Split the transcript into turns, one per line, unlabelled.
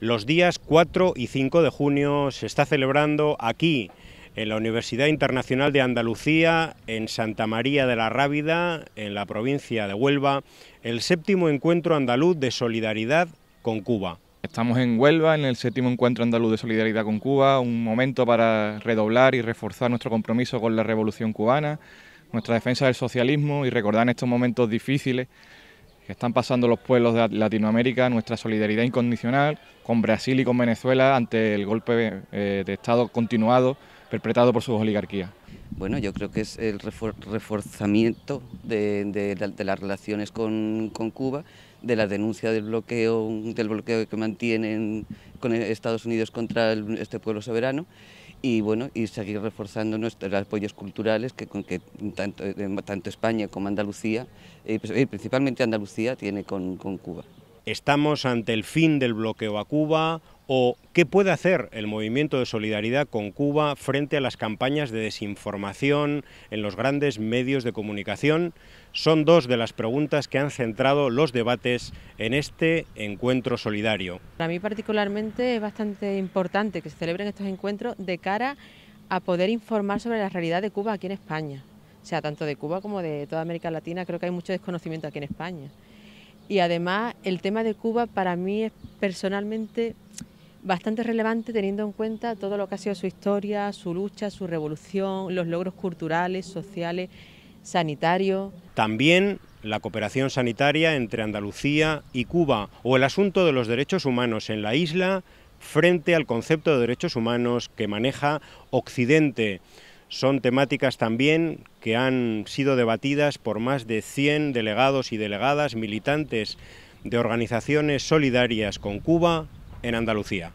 Los días 4 y 5 de junio se está celebrando aquí, en la Universidad Internacional de Andalucía, en Santa María de la Rábida, en la provincia
de Huelva, el séptimo encuentro andaluz de solidaridad con Cuba. Estamos en Huelva, en el séptimo encuentro andaluz de solidaridad con Cuba, un momento para redoblar y reforzar nuestro compromiso con la revolución cubana, nuestra defensa del socialismo y recordar en estos momentos difíciles que están pasando los pueblos de Latinoamérica, nuestra solidaridad incondicional con Brasil y con Venezuela ante el golpe eh, de Estado continuado perpetrado por sus oligarquías. Bueno, yo creo que es el reforzamiento de,
las relaciones con, Cuba, de la denuncia del bloqueo, del bloqueo que mantienen con Estados Unidos contra este pueblo soberano y bueno y seguir reforzando nuestros apoyos culturales que, tanto, eh, tanto, España como Andalucía, eh, pues, eh, principalmente Andalucía, tiene con, con Cuba. Estamos ante el fin del bloqueo a
Cuba, o qué puede hacer el movimiento de solidaridad con Cuba frente a las campañas de desinformación en los grandes medios de comunicación, son dos de las preguntas que han centrado los debates en este encuentro solidario.
Para mí particularmente es bastante importante que se celebren estos encuentros de cara a poder informar sobre la realidad de Cuba aquí en España. O sea, tanto de Cuba como de toda América Latina, creo que hay mucho desconocimiento aquí en España. Y además el tema de Cuba para mí es personalmente bastante relevante teniendo en cuenta todo lo que ha sido su historia, su lucha, su revolución, los logros culturales, sociales, sanitarios.
También la cooperación sanitaria entre Andalucía y Cuba o el asunto de los derechos humanos en la isla frente al concepto de derechos humanos que maneja Occidente. Son temáticas también que han sido debatidas por más de 100 delegados y delegadas militantes de organizaciones solidarias con Cuba, en Andalucía.